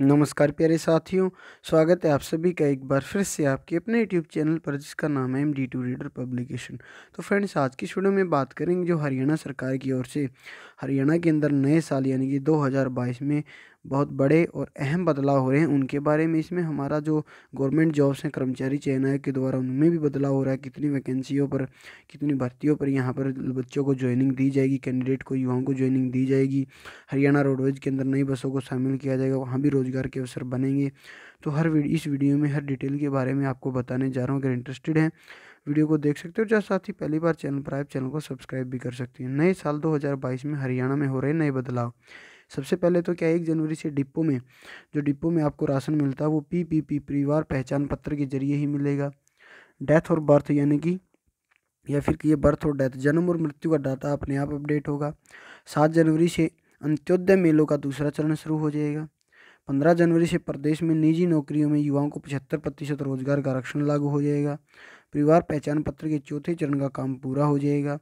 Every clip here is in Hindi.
नमस्कार प्यारे साथियों स्वागत है आप सभी का एक बार फिर से आपके अपने यूट्यूब चैनल पर जिसका नाम है M D two reader publication तो फ्रेंड्स आज की स्टूडियो में बात करेंगे जो हरियाणा सरकार की ओर से हरियाणा के अंदर नए साल यानी कि 2022 में बहुत बड़े और अहम बदलाव हो रहे हैं उनके बारे में इसमें हमारा जो गवर्नमेंट जॉब्स हैं कर्मचारी चयन आयोग के द्वारा उनमें भी बदलाव हो रहा है कितनी वैकेंसियों पर कितनी भर्तियों पर यहाँ पर बच्चों को ज्वाइनिंग दी जाएगी कैंडिडेट को युवाओं को ज्वाइनिंग दी जाएगी हरियाणा रोडवेज के अंदर नई बसों को शामिल किया जाएगा वहाँ भी रोज़गार के अवसर बनेंगे तो हर इस वीडियो में हर डिटेल के बारे में आपको बताने जा रहा हूँ अगर इंटरेस्टेड हैं वीडियो को देख सकते हो जहाँ साथ ही पहली बार चैनल पर आए चैनल को सब्सक्राइब भी कर सकते हैं नए साल 2022 में हरियाणा में हो रहे नए बदलाव सबसे पहले तो क्या एक जनवरी से डिपो में जो डिपो में आपको राशन मिलता है वो पी पी पी परिवार पहचान पत्र के जरिए ही मिलेगा डेथ और बर्थ यानी कि या फिर कि ये बर्थ और डेथ जन्म और मृत्यु का डाटा अपने आप अपडेट होगा सात जनवरी से अंत्योदय मेलों का दूसरा चरण शुरू हो जाएगा पंद्रह जनवरी से प्रदेश में निजी नौकरियों में युवाओं को पचहत्तर प्रतिशत रोजगार का आरक्षण लागू हो जाएगा परिवार पहचान पत्र के चौथे चरण का काम पूरा हो जाएगा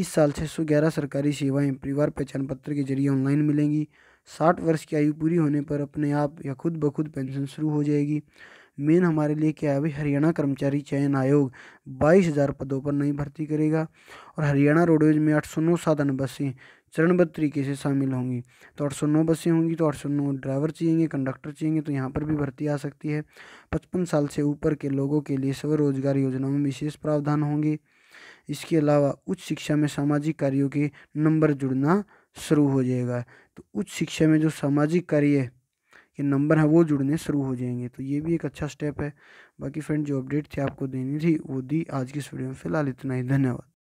इस साल छः सौ ग्यारह सरकारी सेवाएं परिवार पहचान पत्र के जरिए ऑनलाइन मिलेंगी साठ वर्ष की आयु पूरी होने पर अपने आप या खुद ब खुद पेंशन शुरू हो जाएगी मेन हमारे लिए क्या है अभी हरियाणा कर्मचारी चयन आयोग बाईस हज़ार पदों पर नई भर्ती करेगा और हरियाणा रोडवेज में आठ सौ नौ साधन बसें चरणबद्ध तरीके से शामिल होंगी तो आठ सौ नौ बसें होंगी तो आठ सौ नौ ड्राइवर चाहिए कंडक्टर चाहिए तो यहाँ पर भी भर्ती आ सकती है पचपन साल से ऊपर के लोगों के लिए स्वरोजगार योजनाओं में विशेष प्रावधान होंगे इसके अलावा उच्च शिक्षा में सामाजिक कार्यों के नंबर जुड़ना शुरू हो जाएगा तो उच्च शिक्षा में जो सामाजिक कार्य के नंबर हैं वो जुड़ने शुरू हो जाएंगे तो ये भी एक अच्छा स्टेप है बाकी फ्रेंड जो अपडेट थी आपको देनी थी वो दी आज की इस वीडियो में फिलहाल इतना ही धन्यवाद